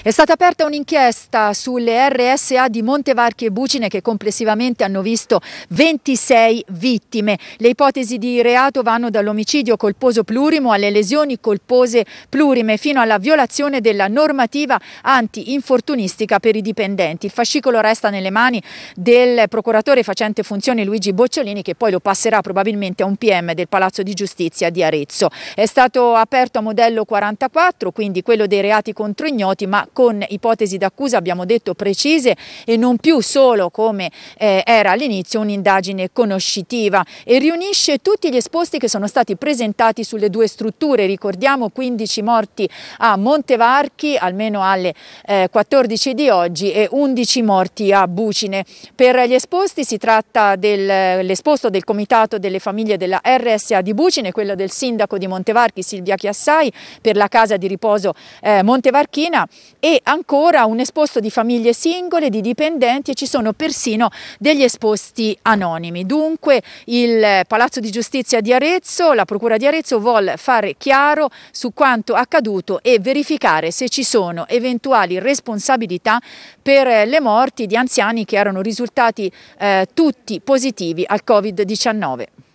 È stata aperta un'inchiesta sulle RSA di Montevarchi e Bucine che complessivamente hanno visto 26 vittime. Le ipotesi di reato vanno dall'omicidio colposo plurimo alle lesioni colpose plurime fino alla violazione della normativa anti-infortunistica per i dipendenti. Il fascicolo resta nelle mani del procuratore facente funzione Luigi Bocciolini che poi lo passerà probabilmente a un PM del Palazzo di Giustizia di Arezzo. È stato aperto a modello 44, quindi quello dei reati contro ignoti, ma con ipotesi d'accusa, abbiamo detto, precise e non più solo come eh, era all'inizio un'indagine conoscitiva e riunisce tutti gli esposti che sono stati presentati sulle due strutture. Ricordiamo 15 morti a Montevarchi, almeno alle eh, 14 di oggi, e 11 morti a Bucine. Per gli esposti si tratta dell'esposto del Comitato delle Famiglie della RSA di Bucine, quello del sindaco di Montevarchi Silvia Chiassai, per la casa di riposo eh, Montevarchina e ancora un esposto di famiglie singole, di dipendenti e ci sono persino degli esposti anonimi. Dunque il Palazzo di Giustizia di Arezzo, la Procura di Arezzo vuole fare chiaro su quanto accaduto e verificare se ci sono eventuali responsabilità per le morti di anziani che erano risultati eh, tutti positivi al Covid-19.